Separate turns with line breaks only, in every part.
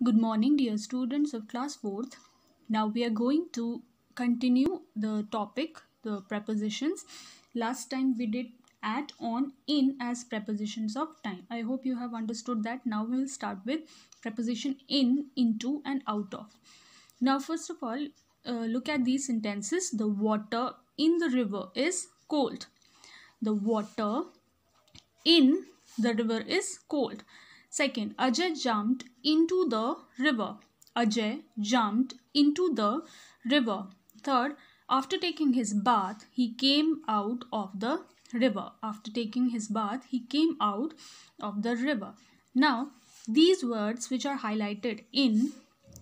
Good morning dear students of class 4th. Now we are going to continue the topic the prepositions. Last time we did at, on, in as prepositions of time. I hope you have understood that. Now we will start with preposition in, into and out of. Now first of all uh, look at these sentences. The water in the river is cold. The water in the river is cold. Second, Ajay jumped into the river. Ajay jumped into the river. Third, after taking his bath, he came out of the river. After taking his bath, he came out of the river. Now, these words which are highlighted in,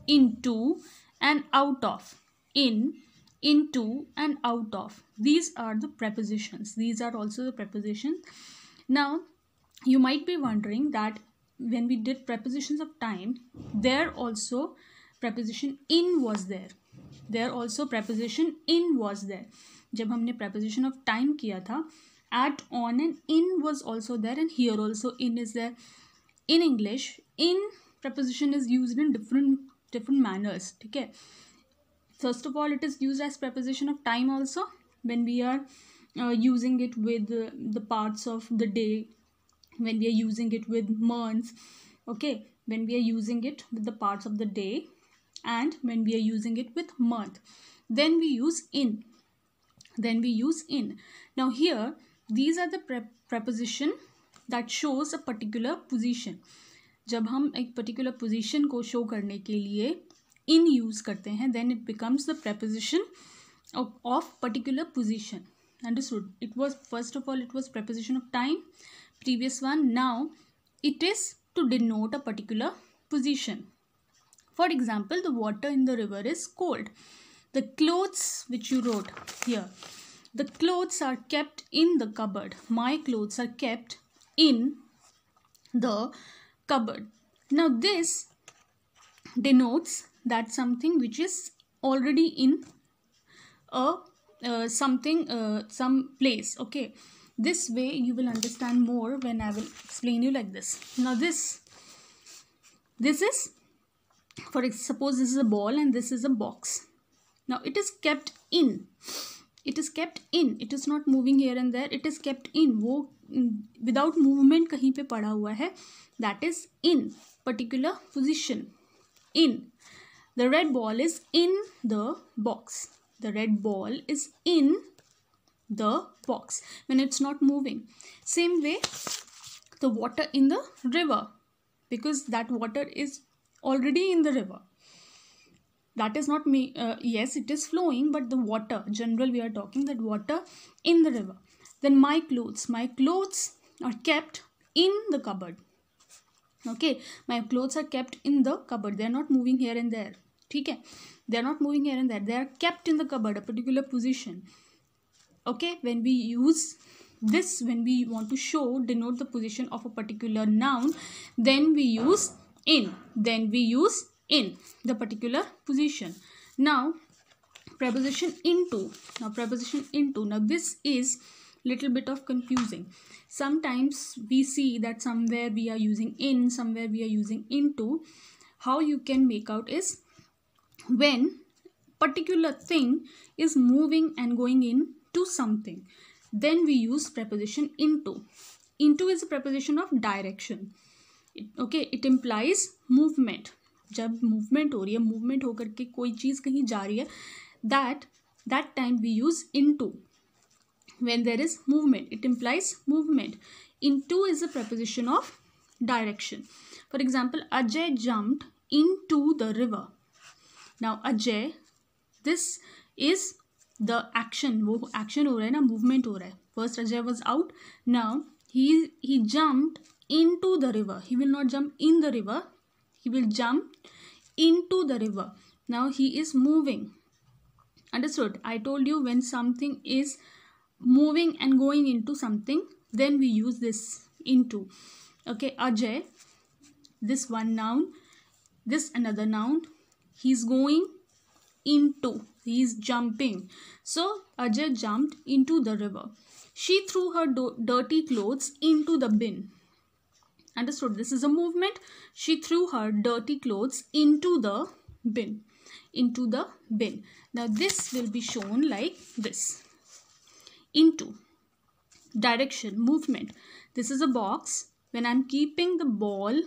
into and out of. In, into and out of. These are the prepositions. These are also the prepositions. Now, you might be wondering that when we did prepositions of time, there also preposition in was there. There also preposition in was there. जब हमने preposition of time किया था at, on and in was also there and here also in is there. In English, in preposition is used in different different manners. ठीक है First of all, it is used as preposition of time also when we are uh, using it with uh, the parts of the day when we are using it with months okay when we are using it with the parts of the day and when we are using it with month then we use in then we use in now here these are the pre preposition that shows a particular position जब हम एक particular position को show करने के लिए in use करते हैं then it becomes the preposition of, of particular position understood it was first of all it was preposition of time previous one. Now, it is to denote a particular position. For example, the water in the river is cold. The clothes which you wrote here. The clothes are kept in the cupboard. My clothes are kept in the cupboard. Now this denotes that something which is already in a uh, something uh, some place okay this way you will understand more when I will explain you like this. Now this, this is, for suppose this is a ball and this is a box. Now it is kept in. It is kept in. It is not moving here and there. It is kept in. Mm, without movement कहीं पे पड़ा हुआ है. That is in particular position. In. The red ball is in the box. The red ball is in the box when it's not moving. Same way, the water in the river because that water is already in the river. That is not me. Uh, yes, it is flowing, but the water, general, we are talking that water in the river. Then my clothes. My clothes are kept in the cupboard. Okay, my clothes are kept in the cupboard. They are not moving here and there. ठीक They are not moving here and there. They are kept in the cupboard, a particular position okay when we use this when we want to show denote the position of a particular noun then we use in then we use in the particular position now preposition into now preposition into now this is little bit of confusing sometimes we see that somewhere we are using in somewhere we are using into how you can make out is when particular thing is moving and going in something then we use preposition into into is a preposition of direction okay it implies movement jab movement ho rahi movement ho karke that that time we use into when there is movement it implies movement into is a preposition of direction for example ajay jumped into the river now ajay this is the action, वो action हो रहा है ना movement हो रहा है first Ajay was out now he he jumped into the river he will not jump in the river he will jump into the river now he is moving understood i told you when something is moving and going into something then we use this into okay ajay this one noun this another noun he's going into He's jumping. So Ajay jumped into the river. She threw her dirty clothes into the bin. Understood? This is a movement. She threw her dirty clothes into the bin. Into the bin. Now this will be shown like this. Into. Direction. Movement. This is a box. When I'm keeping the ball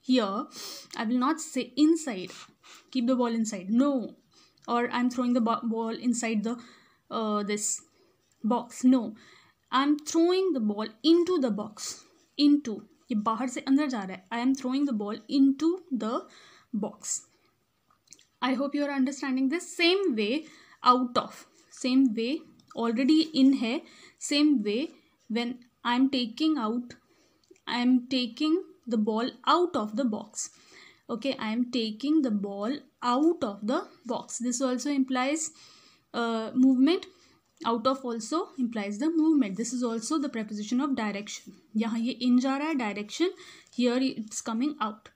here, I will not say inside. Keep the ball inside. No or I'm throwing the ball inside the uh, this box. No, I'm throwing the ball into the box. Into ये बाहर से अंदर जा रहा am throwing the ball into the box. I hope you are understanding this. Same way out of. Same way already in है. Same way when I am taking out. I am taking the ball out of the box okay i am taking the ball out of the box this also implies uh, movement out of also implies the movement this is also the preposition of direction yahan ye in ja raha direction here it's coming out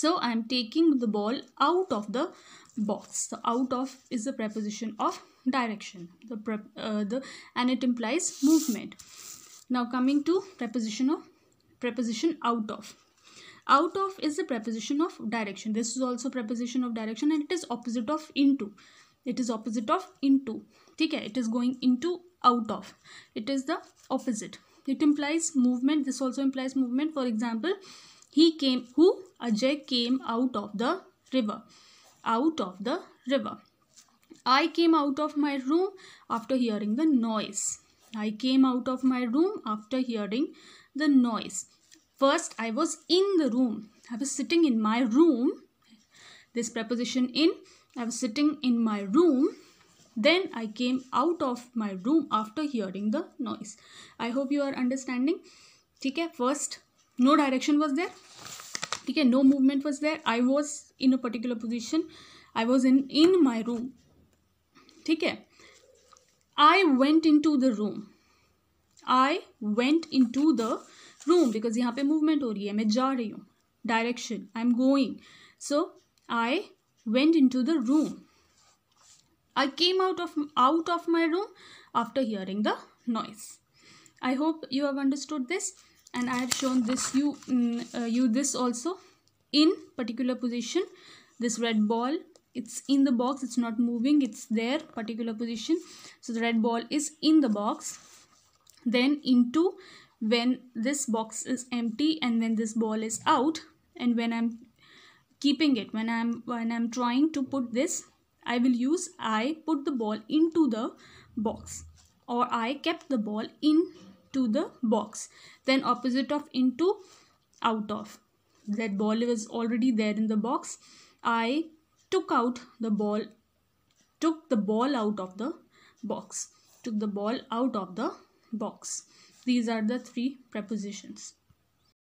so i am taking the ball out of the box the out of is the preposition of direction the prep, uh, the and it implies movement now coming to preposition of preposition out of out of is the preposition of direction this is also preposition of direction and it is opposite of into it is opposite of into Okay, it is going into out of it is the opposite it implies movement this also implies movement for example he came who ajay came out of the river out of the river i came out of my room after hearing the noise i came out of my room after hearing the noise First, I was in the room. I was sitting in my room. This preposition in, I was sitting in my room. Then I came out of my room after hearing the noise. I hope you are understanding. Okay, first, no direction was there. Okay, no movement was there. I was in a particular position. I was in, in my room. Okay, I went into the room. I went into the room because यहाँ पे movement हो रही है मैं जा रही हूँ direction I am going so I went into the room I came out of out of my room after hearing the noise I hope you have understood this and I have shown this you mm, uh, you this also in particular position this red ball it's in the box it's not moving it's there particular position so the red ball is in the box then into when this box is empty and when this ball is out and when I'm keeping it when I'm when I'm trying to put this I will use I put the ball into the box or I kept the ball into the box then opposite of into out of that ball was already there in the box I took out the ball took the ball out of the box took the ball out of the box these are the three prepositions.